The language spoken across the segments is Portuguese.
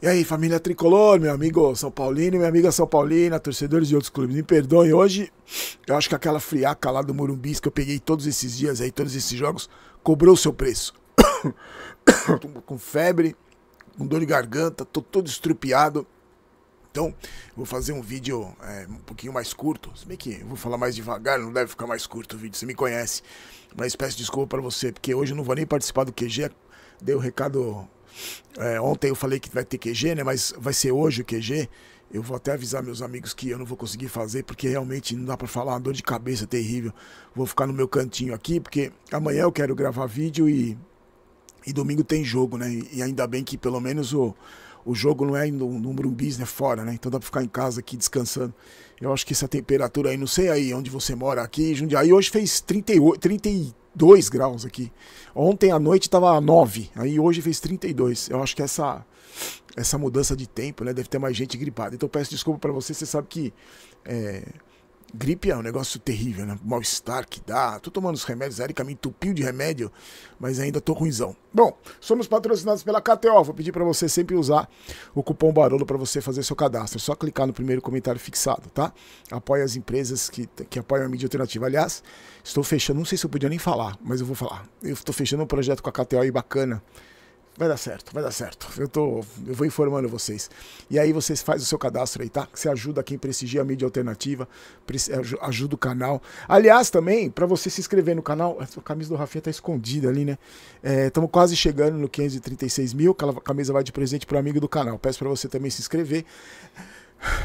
E aí, família tricolor, meu amigo São Paulino, minha amiga São Paulina, torcedores de outros clubes, me perdoem. Hoje, eu acho que aquela friaca lá do Morumbis que eu peguei todos esses dias aí, todos esses jogos, cobrou o seu preço. com febre, com dor de garganta, tô todo estrupiado. Então, vou fazer um vídeo é, um pouquinho mais curto. Se bem que eu vou falar mais devagar, não deve ficar mais curto o vídeo, você me conhece. Mas peço desculpa para você, porque hoje eu não vou nem participar do QG. Dei o um recado é, ontem eu falei que vai ter QG, né? Mas vai ser hoje o QG. Eu vou até avisar meus amigos que eu não vou conseguir fazer, porque realmente não dá para falar, uma dor de cabeça terrível. Vou ficar no meu cantinho aqui, porque amanhã eu quero gravar vídeo e, e domingo tem jogo, né? E ainda bem que pelo menos o. Oh, o jogo não é no, no Morumbi, né? fora, né? Então dá para ficar em casa aqui descansando. Eu acho que essa temperatura aí, não sei aí onde você mora aqui, Jundiaí, hoje fez 38, 32 graus aqui. Ontem à noite tava 9, aí hoje fez 32. Eu acho que essa essa mudança de tempo, né? Deve ter mais gente gripada. Então peço desculpa para você, você sabe que é, Gripe é um negócio terrível, né? Mal-estar que dá. Tô tomando os remédios, a Erika me entupiu de remédio, mas ainda tô ruimzão. Bom, somos patrocinados pela KTO. Vou pedir para você sempre usar o cupom Barolo para você fazer seu cadastro. É só clicar no primeiro comentário fixado, tá? Apoia as empresas que, que apoiam a mídia alternativa. Aliás, estou fechando, não sei se eu podia nem falar, mas eu vou falar. Eu estou fechando um projeto com a KTO aí bacana Vai dar certo, vai dar certo. Eu, tô, eu vou informando vocês. E aí vocês fazem o seu cadastro aí, tá? Você ajuda quem prestigia a mídia alternativa, ajuda o canal. Aliás, também, para você se inscrever no canal, a camisa do Rafinha tá escondida ali, né? Estamos é, quase chegando no 536 mil, aquela camisa vai de presente pro amigo do canal. Peço para você também se inscrever.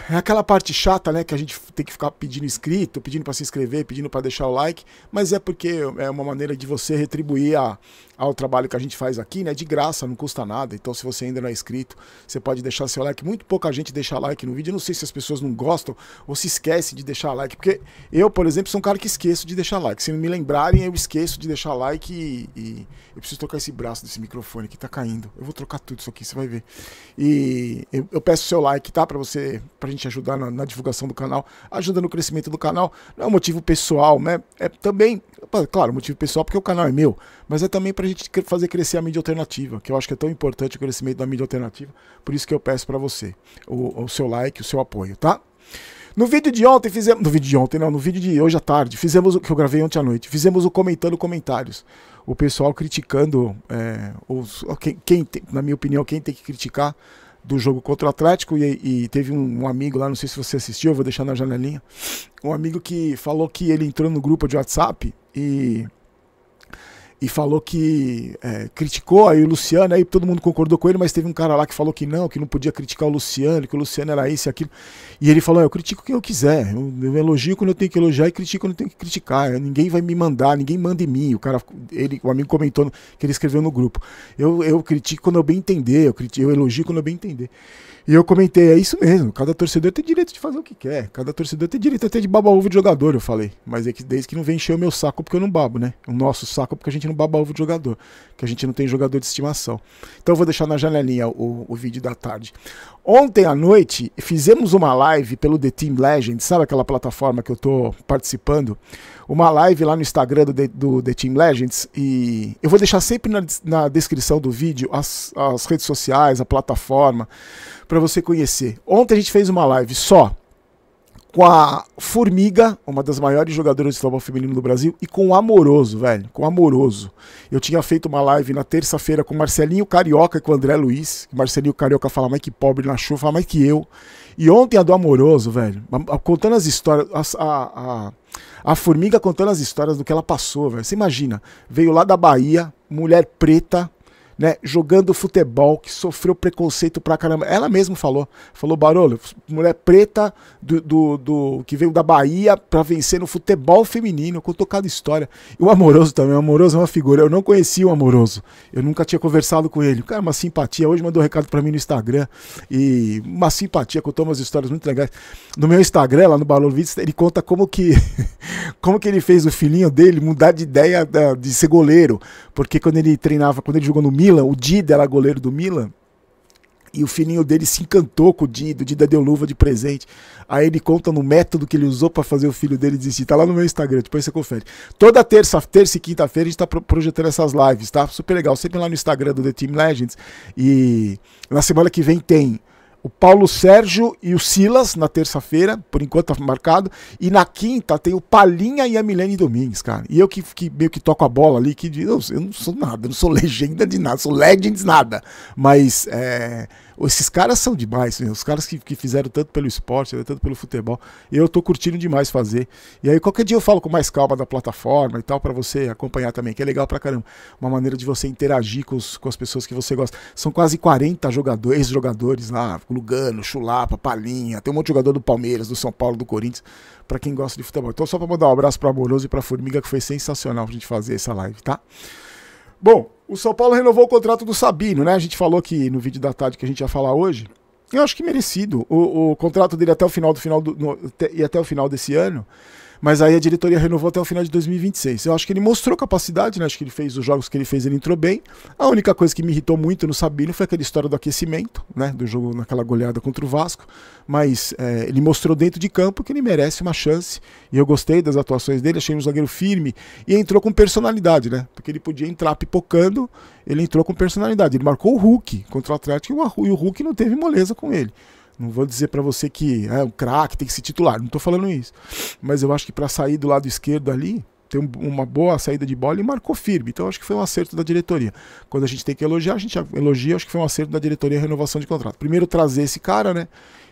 É aquela parte chata, né, que a gente tem que ficar pedindo inscrito, pedindo para se inscrever, pedindo para deixar o like, mas é porque é uma maneira de você retribuir a, ao trabalho que a gente faz aqui, né? De graça, não custa nada. Então, se você ainda não é inscrito, você pode deixar seu like. Muito pouca gente deixa like no vídeo. Eu não sei se as pessoas não gostam ou se esquecem de deixar like, porque eu, por exemplo, sou um cara que esqueço de deixar like. Se me lembrarem, eu esqueço de deixar like e, e eu preciso trocar esse braço desse microfone que tá caindo. Eu vou trocar tudo isso aqui, você vai ver. E eu, eu peço seu like, tá? Para você, pra gente ajudar na, na divulgação do canal, ajuda no crescimento do canal. Não é um motivo pessoal, né? É também, claro, motivo pessoal porque o canal é meu, mas é também para a gente fazer crescer a mídia alternativa, que eu acho que é tão importante o crescimento da mídia alternativa, por isso que eu peço para você o, o seu like, o seu apoio, tá? No vídeo de ontem fizemos. No vídeo de ontem, não, no vídeo de hoje à tarde, fizemos o que eu gravei ontem à noite. Fizemos o comentando comentários. O pessoal criticando é, os, quem, quem tem, na minha opinião, quem tem que criticar do jogo contra o Atlético. E, e teve um, um, amigo lá, não sei se você assistiu, eu vou deixar na janelinha. Um amigo que falou que ele entrou no grupo de WhatsApp e e falou que é, criticou aí o Luciano, aí todo mundo concordou com ele, mas teve um cara lá que falou que não, que não podia criticar o Luciano, que o Luciano era isso e aquilo. E ele falou: é, eu critico quem eu quiser, eu, eu elogio quando eu tenho que elogiar e critico quando eu tenho que criticar. Ninguém vai me mandar, ninguém manda em mim. O cara, ele, o amigo comentou que ele escreveu no grupo. Eu, eu critico quando eu bem entender, eu, critico, eu elogio quando eu bem entender. E eu comentei, é isso mesmo, cada torcedor tem direito de fazer o que quer, cada torcedor tem direito até de baba ovo de jogador, eu falei. Mas é que desde que não vem encher o meu saco porque eu não babo, né? O nosso saco é porque a gente não baba ovo de jogador, que a gente não tem jogador de estimação. Então eu vou deixar na janelinha o, o vídeo da tarde. Ontem à noite fizemos uma live pelo The Team Legend, sabe aquela plataforma que eu tô participando? Uma live lá no Instagram do, do The Team Legends e eu vou deixar sempre na, na descrição do vídeo as, as redes sociais, a plataforma para você conhecer. Ontem a gente fez uma live só com a Formiga, uma das maiores jogadoras de futebol feminino do Brasil, e com o Amoroso, velho, com o Amoroso. Eu tinha feito uma live na terça-feira com o Marcelinho Carioca e com o André Luiz. Marcelinho Carioca fala mais que pobre na chuva, fala mais que eu. E ontem a do Amoroso, velho, contando as histórias, a, a, a Formiga contando as histórias do que ela passou, velho. Você imagina, veio lá da Bahia, mulher preta, né, jogando futebol, que sofreu preconceito pra caramba. Ela mesma falou, falou Barolo, mulher preta do, do, do que veio da Bahia pra vencer no futebol feminino, contou cada história. E o Amoroso também, o Amoroso é uma figura, eu não conhecia o Amoroso, eu nunca tinha conversado com ele. cara, uma simpatia, hoje mandou um recado pra mim no Instagram, e uma simpatia, contou umas histórias muito legais. No meu Instagram, lá no Barolo Vídeos, ele conta como que, como que ele fez o filhinho dele mudar de ideia de ser goleiro, porque quando ele treinava, quando ele jogou no Milan, o Dida era goleiro do Milan, e o filhinho dele se encantou com o Dida, o Dida deu luva de presente. Aí ele conta no método que ele usou para fazer o filho dele desistir. Tá lá no meu Instagram, depois você confere. Toda terça, terça e quinta-feira a gente tá projetando essas lives, tá? Super legal. Sempre lá no Instagram do The Team Legends. E na semana que vem tem o Paulo Sérgio e o Silas na terça-feira, por enquanto tá marcado. E na quinta tem o Palinha e a Milene Domingues, cara. E eu que, que meio que toco a bola ali, que eu, eu não sou nada, eu não sou legenda de nada, sou legends nada. Mas é, esses caras são demais, né? os caras que, que fizeram tanto pelo esporte, né? tanto pelo futebol. Eu tô curtindo demais fazer. E aí qualquer dia eu falo com mais calma da plataforma e tal, para você acompanhar também, que é legal pra caramba. Uma maneira de você interagir com, os, com as pessoas que você gosta. São quase 40 jogadores, ex-jogadores lá, Lugano, Chulapa, Palinha, tem um monte de jogador do Palmeiras, do São Paulo, do Corinthians, para quem gosta de futebol. Então só pra mandar um abraço pra Amoroso e pra Formiga, que foi sensacional pra gente fazer essa live, tá? Bom, o São Paulo renovou o contrato do Sabino, né? A gente falou que no vídeo da tarde que a gente ia falar hoje. Eu acho que merecido. O, o contrato dele até o final do final do, no, e até o final desse ano. Mas aí a diretoria renovou até o final de 2026. Eu acho que ele mostrou capacidade, né? Acho que ele fez os jogos que ele fez, ele entrou bem. A única coisa que me irritou muito no Sabino foi aquela história do aquecimento, né? Do jogo naquela goleada contra o Vasco. Mas é, ele mostrou dentro de campo que ele merece uma chance. E eu gostei das atuações dele, achei um zagueiro firme e entrou com personalidade, né? Porque ele podia entrar pipocando, ele entrou com personalidade. Ele marcou o Hulk contra o Atlético e o Hulk não teve moleza com ele. Não vou dizer para você que é né, um craque, tem que ser titular, não estou falando isso. Mas eu acho que para sair do lado esquerdo ali, tem uma boa saída de bola e marcou firme. Então acho que foi um acerto da diretoria. Quando a gente tem que elogiar, a gente elogia, acho que foi um acerto da diretoria renovação de contrato. Primeiro trazer esse cara, né?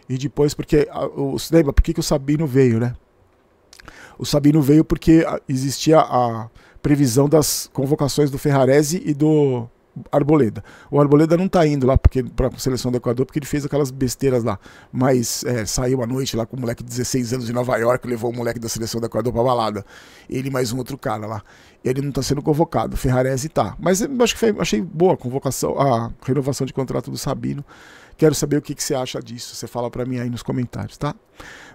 E depois, porque. Lembra por que, que o Sabino veio, né? O Sabino veio porque existia a previsão das convocações do Ferrarese e do Arboleda. O Arboleda não está indo lá para a seleção do Equador porque ele fez aquelas besteiras lá. Mas é, saiu à noite lá com um moleque de 16 anos de Nova York, levou o moleque da seleção do Equador para balada. Ele mais um outro cara lá. Ele não está sendo convocado. Ferrarese está. Mas é, eu acho que foi, achei boa a convocação, a renovação de contrato do Sabino. Quero saber o que, que você acha disso. Você fala para mim aí nos comentários, tá?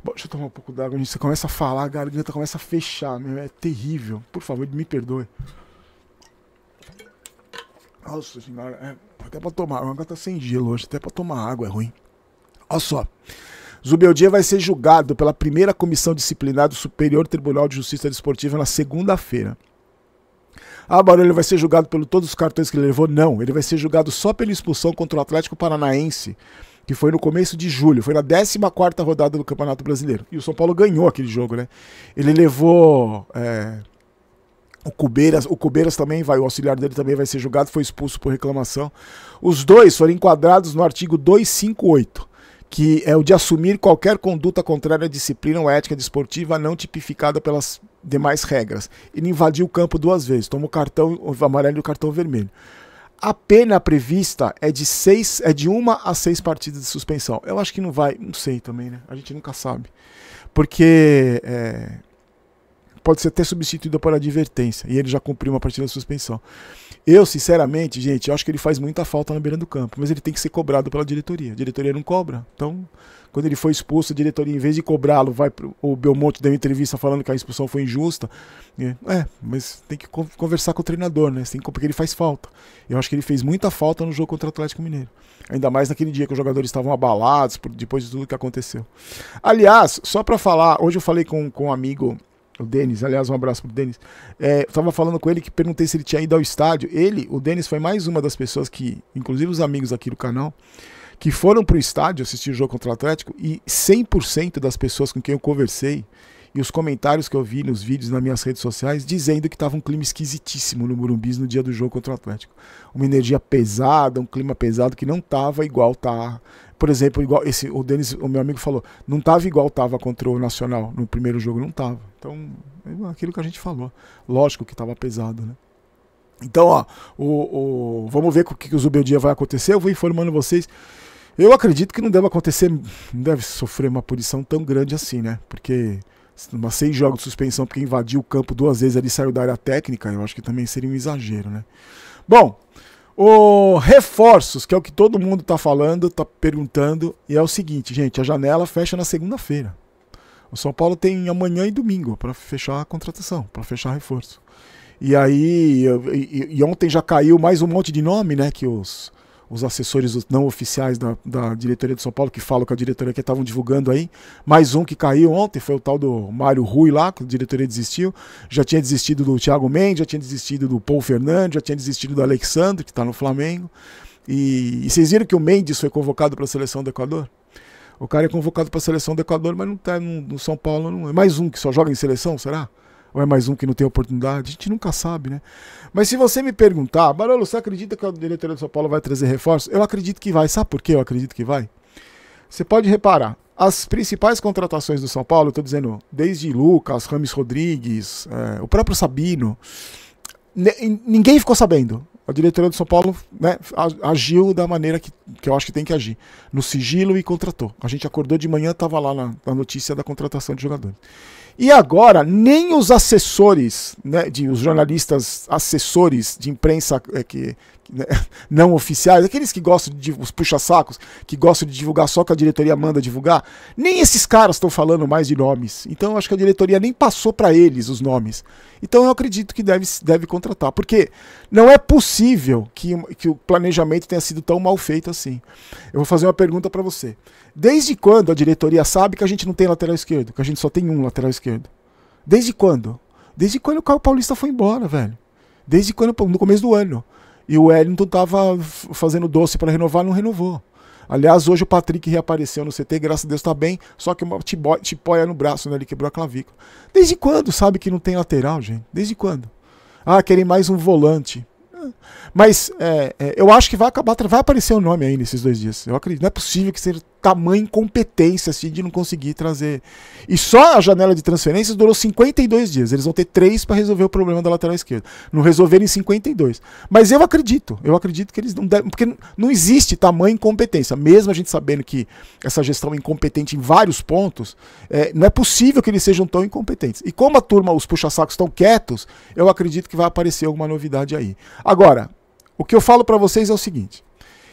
Bom, deixa eu tomar um pouco d'água. Você começa a falar, a garganta começa a fechar. Meu, é terrível. Por favor, me perdoe. Nossa senhora, é, até pra tomar. O negócio tá sem gelo hoje, até pra tomar água é ruim. Olha só. Zubeldia vai ser julgado pela primeira comissão disciplinar do Superior Tribunal de Justiça Desportiva na segunda-feira. Ah, Barulho, ele vai ser julgado pelo todos os cartões que ele levou? Não, ele vai ser julgado só pela expulsão contra o Atlético Paranaense, que foi no começo de julho, foi na 14 rodada do Campeonato Brasileiro. E o São Paulo ganhou aquele jogo, né? Ele levou... É o Cubeiras, o Cubeiras também vai, o auxiliar dele também vai ser julgado, foi expulso por reclamação. Os dois foram enquadrados no artigo 258, que é o de assumir qualquer conduta contrária à disciplina ou ética desportiva não tipificada pelas demais regras. Ele invadiu o campo duas vezes, tomou cartão amarelo e o cartão vermelho. A pena prevista é de seis, é de uma a seis partidas de suspensão. Eu acho que não vai, não sei também, né? A gente nunca sabe. Porque é, pode ser até substituída por advertência. E ele já cumpriu uma partida de suspensão. Eu, sinceramente, gente, eu acho que ele faz muita falta na beira do campo, mas ele tem que ser cobrado pela diretoria. A diretoria não cobra. Então, quando ele foi expulso, a diretoria, em vez de cobrá-lo, vai pro, o Belmonte deu uma entrevista falando que a expulsão foi injusta. Né? É, mas tem que conversar com o treinador, né? Tem, porque ele faz falta. Eu acho que ele fez muita falta no jogo contra o Atlético Mineiro. Ainda mais naquele dia que os jogadores estavam abalados por, depois de tudo que aconteceu. Aliás, só para falar, hoje eu falei com, com um amigo o Denis, aliás, um abraço pro Denis. É, tava falando com ele que perguntei se ele tinha ido ao estádio. Ele, o Denis, foi mais uma das pessoas que, inclusive os amigos aqui do canal, que foram pro estádio assistir o jogo contra o Atlético e 100% das pessoas com quem eu conversei e os comentários que eu vi nos vídeos nas minhas redes sociais dizendo que estava um clima esquisitíssimo no Murumbis no dia do jogo contra o Atlético. Uma energia pesada, um clima pesado que não estava igual tá por exemplo, igual esse, o Denis, o meu amigo falou, não tava igual tava contra o Nacional no primeiro jogo, não tava. Então, aquilo que a gente falou. Lógico que tava pesado, né? Então, ó, o, o vamos ver o que, que o Zubeldia vai acontecer. Eu vou informando vocês. Eu acredito que não deve acontecer, não deve sofrer uma punição tão grande assim, né? Porque umas seis jogos de suspensão porque invadiu o campo duas vezes ali saiu da área técnica, eu acho que também seria um exagero, né? Bom, o reforços, que é o que todo mundo está falando, está perguntando, e é o seguinte, gente, a janela fecha na segunda-feira. O São Paulo tem amanhã e domingo para fechar a contratação, para fechar reforço. E aí, e, e, e, ontem já caiu mais um monte de nome, né, que os os assessores não oficiais da, da diretoria de São Paulo, que falam com a diretoria que estavam divulgando aí. Mais um que caiu ontem foi o tal do Mário Rui lá, que a diretoria desistiu. Já tinha desistido do Thiago Mendes, já tinha desistido do Paul Fernandes, já tinha desistido do Alexandre, que está no Flamengo. E, e, vocês viram que o Mendes foi convocado para a seleção do Equador? O cara é convocado para a seleção do Equador, mas não está no, no São Paulo. Não é mais um que só joga em seleção, será? ou é mais um que não tem oportunidade? A gente nunca sabe, né? Mas se você me perguntar, Barolo, você acredita que a diretoria de São Paulo vai trazer reforço? Eu acredito que vai. Sabe por que eu acredito que vai? Você pode reparar, as principais contratações do São Paulo, estou dizendo, desde Lucas, Rames Rodrigues, é, o próprio Sabino, ninguém ficou sabendo. A diretoria do São Paulo né, agiu da maneira que, que eu acho que tem que agir, no sigilo e contratou. A gente acordou de manhã, estava lá na, na notícia da contratação de jogadores. E agora, nem os assessores, né, de, os jornalistas assessores de imprensa eh, que né, não oficiais, aqueles que gostam de os puxa-sacos, que gostam de divulgar só que a diretoria manda divulgar, nem esses caras estão falando mais de nomes. Então eu acho que a diretoria nem passou para eles os nomes. Então eu acredito que deve, deve contratar, porque não é possível que, que o planejamento tenha sido tão mal feito assim. Eu vou fazer uma pergunta para você. Desde quando a diretoria sabe que a gente não tem lateral esquerdo, que a gente só tem um lateral esquerdo? Desde quando? Desde quando o Caio Paulista foi embora, velho? Desde quando? No começo do ano. E o Wellington estava fazendo doce para renovar, não renovou. Aliás, hoje o Patrick reapareceu no CT, graças a Deus está bem, só que uma tipóia no braço, né? Ele quebrou a clavícula. Desde quando sabe que não tem lateral, gente? Desde quando? Ah, querem mais um volante. Mas é, é, eu acho que vai acabar, vai aparecer o um nome aí nesses dois dias. Eu acredito. Não é possível que seja tamanha incompetência assim, de não conseguir trazer. E só a janela de transferências durou 52 dias. Eles vão ter três para resolver o problema da lateral esquerda. Não resolveram em 52. Mas eu acredito, eu acredito que eles não devem. Porque não existe tamanha incompetência. Mesmo a gente sabendo que essa gestão é incompetente em vários pontos, é, não é possível que eles sejam tão incompetentes. E como a turma, os puxa-sacos estão quietos, eu acredito que vai aparecer alguma novidade aí. Agora, o que eu falo para vocês é o seguinte.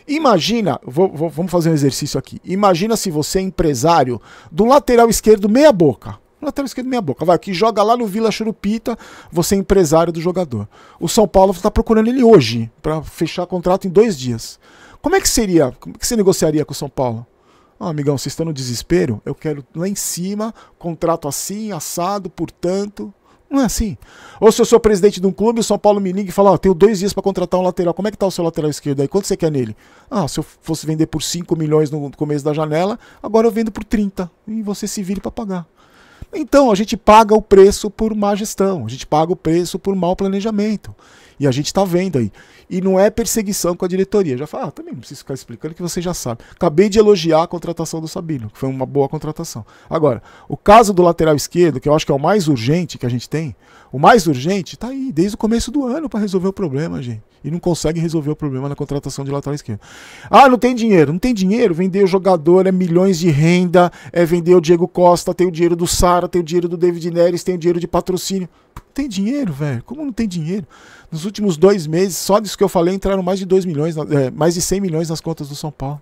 Imagina, vou, vou, vamos fazer um exercício aqui. Imagina se você é empresário do lateral esquerdo meia boca. Lateral esquerdo meia boca. Vai, que joga lá no Vila Churupita, você é empresário do jogador. O São Paulo está procurando ele hoje, para fechar contrato em dois dias. Como é que seria? Como é que você negociaria com o São Paulo? Ah, amigão, vocês estão no desespero? Eu quero lá em cima, contrato assim, assado, portanto. Não é assim. Ou se eu sou presidente de um clube, o São Paulo me liga e fala: Ó, oh, tenho dois dias para contratar um lateral. Como é que tá o seu lateral esquerdo aí? Quanto você quer nele? Ah, se eu fosse vender por 5 milhões no começo da janela, agora eu vendo por 30. E você se vire para pagar. Então, a gente paga o preço por má gestão, a gente paga o preço por mau planejamento. E a gente está vendo aí. E não é perseguição com a diretoria. Já fala, ah, também não preciso ficar explicando que você já sabe. Acabei de elogiar a contratação do Sabino, que foi uma boa contratação. Agora, o caso do lateral esquerdo, que eu acho que é o mais urgente que a gente tem, o mais urgente está aí, desde o começo do ano, para resolver o problema, gente. E não consegue resolver o problema na contratação de lateral esquerdo. Ah, não tem dinheiro. Não tem dinheiro? Vender o jogador é milhões de renda, é vender o Diego Costa, tem o dinheiro do Sara, tem o dinheiro do David Neres, tem o dinheiro de patrocínio tem dinheiro, velho. Como não tem dinheiro? Nos últimos dois meses, só disso que eu falei, entraram mais de 2 milhões, é, mais de 100 milhões nas contas do São Paulo.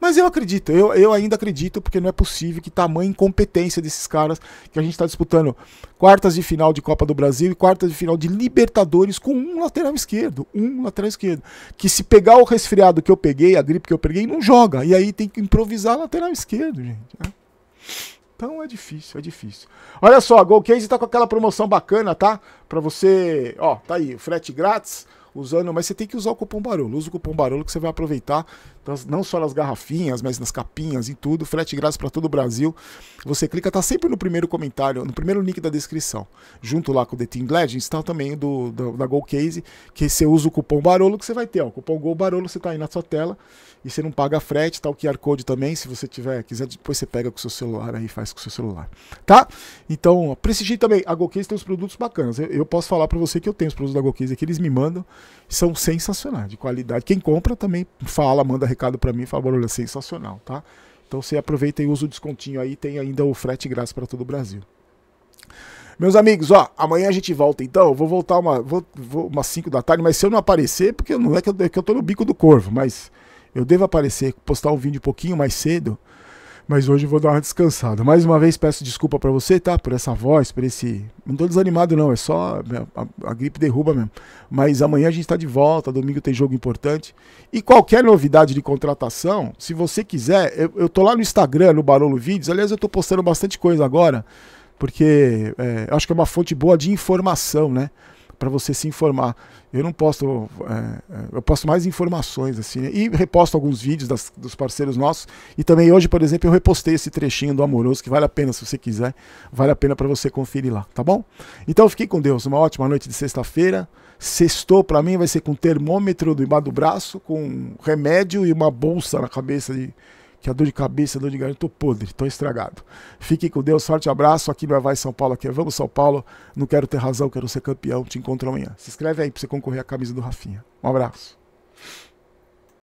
Mas eu acredito, eu, eu ainda acredito, porque não é possível que tamanha incompetência desses caras que a gente está disputando quartas de final de Copa do Brasil e quartas de final de Libertadores com um lateral esquerdo. Um lateral esquerdo. Que se pegar o resfriado que eu peguei, a gripe que eu peguei, não joga. E aí tem que improvisar lateral esquerdo, gente. Né? Então é difícil, é difícil. Olha só, a GoCase tá com aquela promoção bacana, tá? Para você, ó, tá aí, frete grátis, usando, mas você tem que usar o cupom Barolo. Usa o cupom Barolo que você vai aproveitar das, não só nas garrafinhas, mas nas capinhas e tudo. Frete grátis para todo o Brasil. Você clica, tá sempre no primeiro comentário, no primeiro link da descrição. Junto lá com o The Team Legends, tá também do, do da GoCase, que você usa o cupom Barolo que você vai ter, ó. O cupom Gol Barolo você tá aí na sua tela e você não paga frete, tal tá o QR Code também, se você tiver, quiser, depois você pega com o seu celular aí, faz com o seu celular, tá? Então, prestigie também, a GoCase tem os produtos bacanas, eu, eu posso falar para você que eu tenho os produtos da GoCase aqui, eles me mandam, são sensacionais, de qualidade, quem compra também fala, manda recado para mim, fala, barulho, é sensacional, tá? Então você aproveita e usa o descontinho aí, tem ainda o frete grátis para todo o Brasil. Meus amigos, ó, amanhã a gente volta então. Eu vou voltar uma, vou, vou umas 5 da tarde, mas se eu não aparecer, porque não é que eu, é que eu tô no bico do corvo, mas eu devo aparecer, postar um vídeo um pouquinho mais cedo, mas hoje eu vou dar uma descansada. Mais uma vez peço desculpa para você, tá? Por essa voz, por esse. Não tô desanimado, não, é só. A, né, a, a gripe derruba mesmo. Mas amanhã a gente está de volta, domingo tem jogo importante. E qualquer novidade de contratação, se você quiser, eu, eu tô lá no Instagram, no Barolo Vídeos. Aliás, eu tô postando bastante coisa agora, porque é, acho que é uma fonte boa de informação, né? para você se informar. Eu não posto, é, é, eu posto mais informações assim, né? e reposto alguns vídeos das, dos parceiros nossos. E também hoje, por exemplo, eu repostei esse trechinho do Amoroso, que vale a pena se você quiser, vale a pena para você conferir lá, tá bom? Então fiquei com Deus, uma ótima noite de sexta-feira. Sextou para mim vai ser com termômetro do embaixo do braço, com remédio e uma bolsa na cabeça de que a dor de cabeça, a dor de garganta, estou podre, estou estragado. Fique com Deus, forte abraço, aqui no Vai São Paulo, aqui é Vamos São Paulo, não quero ter razão, quero ser campeão, te encontro amanhã. Se inscreve aí para você concorrer à camisa do Rafinha. Um abraço.